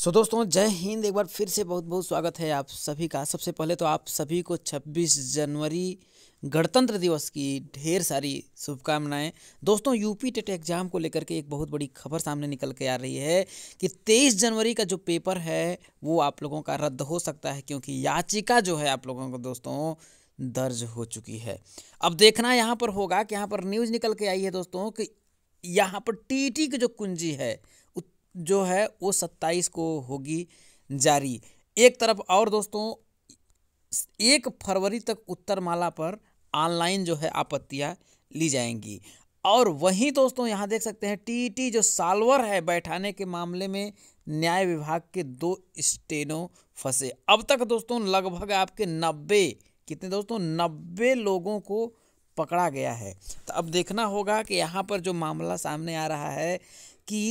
सो so, दोस्तों जय हिंद एक बार फिर से बहुत बहुत स्वागत है आप सभी का सबसे पहले तो आप सभी को 26 जनवरी गणतंत्र दिवस की ढेर सारी शुभकामनाएं दोस्तों यूपी टेट एग्ज़ाम को लेकर के एक बहुत बड़ी खबर सामने निकल के आ रही है कि 23 जनवरी का जो पेपर है वो आप लोगों का रद्द हो सकता है क्योंकि याचिका जो है आप लोगों को दोस्तों दर्ज हो चुकी है अब देखना यहाँ पर होगा कि यहाँ पर न्यूज़ निकल के आई है दोस्तों कि यहाँ पर टी की जो कुंजी है जो है वो सत्ताईस को होगी जारी एक तरफ और दोस्तों एक फरवरी तक उत्तर माला पर ऑनलाइन जो है आपत्तियाँ ली जाएंगी और वहीं दोस्तों यहाँ देख सकते हैं टी जो सालवर है बैठाने के मामले में न्याय विभाग के दो स्टेनो फंसे अब तक दोस्तों लगभग आपके नब्बे कितने दोस्तों नब्बे लोगों को पकड़ा गया है तो अब देखना होगा कि यहाँ पर जो मामला सामने आ रहा है कि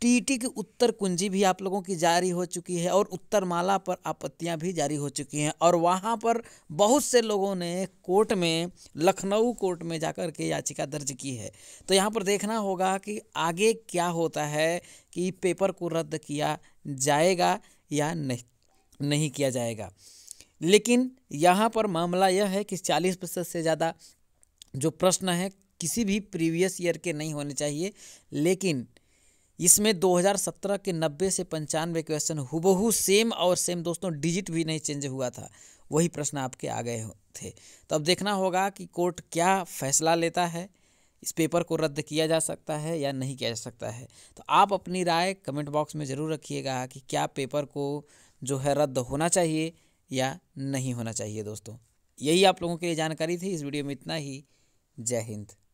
टीटी की उत्तर कुंजी भी आप लोगों की जारी हो चुकी है और उत्तर माला पर आपत्तियां भी जारी हो चुकी हैं और वहां पर बहुत से लोगों ने कोर्ट में लखनऊ कोर्ट में जाकर के याचिका दर्ज की है तो यहां पर देखना होगा कि आगे क्या होता है कि पेपर को रद्द किया जाएगा या नहीं नहीं किया जाएगा लेकिन यहाँ पर मामला यह है कि चालीस प्रतिशत से ज़्यादा जो प्रश्न है किसी भी प्रीवियस ईयर के नहीं होने चाहिए लेकिन इसमें 2017 के 90 से पंचानवे क्वेश्चन हुबहू सेम और सेम दोस्तों डिजिट भी नहीं चेंज हुआ था वही प्रश्न आपके आ गए थे तो अब देखना होगा कि कोर्ट क्या फैसला लेता है इस पेपर को रद्द किया जा सकता है या नहीं किया जा सकता है तो आप अपनी राय कमेंट बॉक्स में ज़रूर रखिएगा कि क्या पेपर को जो है रद्द होना चाहिए या नहीं होना चाहिए दोस्तों यही आप लोगों के लिए जानकारी थी इस वीडियो में इतना ही जय हिंद